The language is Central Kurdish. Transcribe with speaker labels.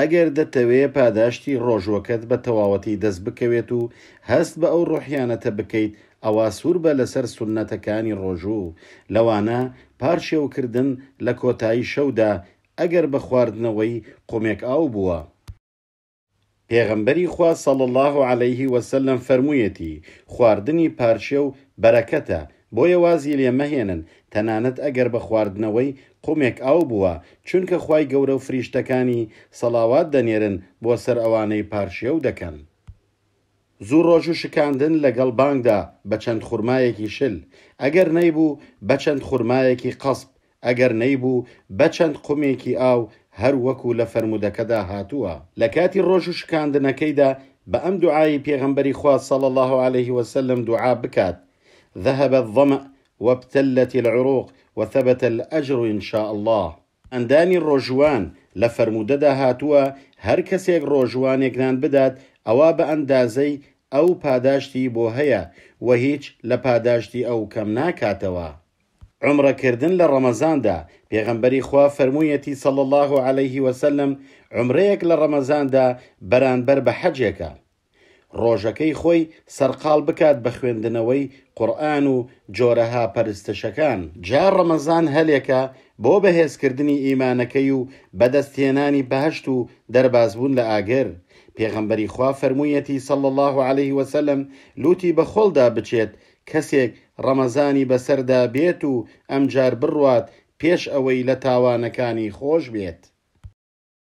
Speaker 1: ئەگەر دەتەوێت پاداشتی ڕۆژوەکەت بە تەواوەتی دەست بکەوێت و هەست بە ئەو ڕوحیانەتە بکەیت ئەوە سوور بە لەسەر سنەتەکانی ڕۆژوو لەوانە پارشێوکردن لە کۆتایی شەودا ئەگەر بە خواردنەوەی قومێک ئاو بووە. پێغمبەری خوا سەڵ الله عليه وسلم فەرموویەتی خواردنی پارشێ و بەرەکەتە بۆیە وازی لێ مەهێنن تەنانەت ئەگەر بە خواردنەوەی قومێک ئاو بووە چونکە خی گەورە و فریشتەکانی سەڵاوات دەنێرن بۆ سەر ئەوانەی پارشێ و دەکەن. زوو ڕۆژ و شکاندن لەگەڵ بانگدا بە چەند خورمایەکی شل، ئەگەر نەیبوو بە چەند خورمایەکی قەسب، ئەگەر نەیبوو بە چەند قومێکی ئاو هەر وەکو لە فەرمودەکەدا هاتووە لە کاتی ڕۆژ و شکاندنەکەیدا بە ئەم دوعای پێغمبەری خوا سەڵ الله عليه وسلم دوعا بکات ذهب الظمأ وابتلت العروق وثبت الأجر إن شاء الله ئەندانی ڕۆژوان لە فەرمودەدا هاتووە هەر کەسێک ڕۆژوانێکدان بدات ئەوا بە ئەندازەی أو باداشتي بوهيا وهيج لباداشتي أو لە پاداشتی ئەو کەم ناکاتەوە. عمرەکردن لە ڕەمەزاندا خوا الله عليه وسلم عمريك لرمزان دا بران بە حەجێکە. ڕۆژەکەی خۆی سەرقال بکات بە خوێندنەوەی قورآن و جۆرەها پەرستشەکان جا ڕەمەزان هەلێکە بۆ بەهێزکردنی ئیمانەکەی و بەدەستهێنانی بەهشت و دەربازبوون لە ئاگەر پێغەمبەری خوا فەرموویەتی سەڵ الله عليه وسلم لوتی بەخۆلدا بچێت کەسێک ڕەمەزانی بەسەردا بێت و ئەمجار بڕوات پێش ئەوەی لە تاوانەکانی خۆش بێت.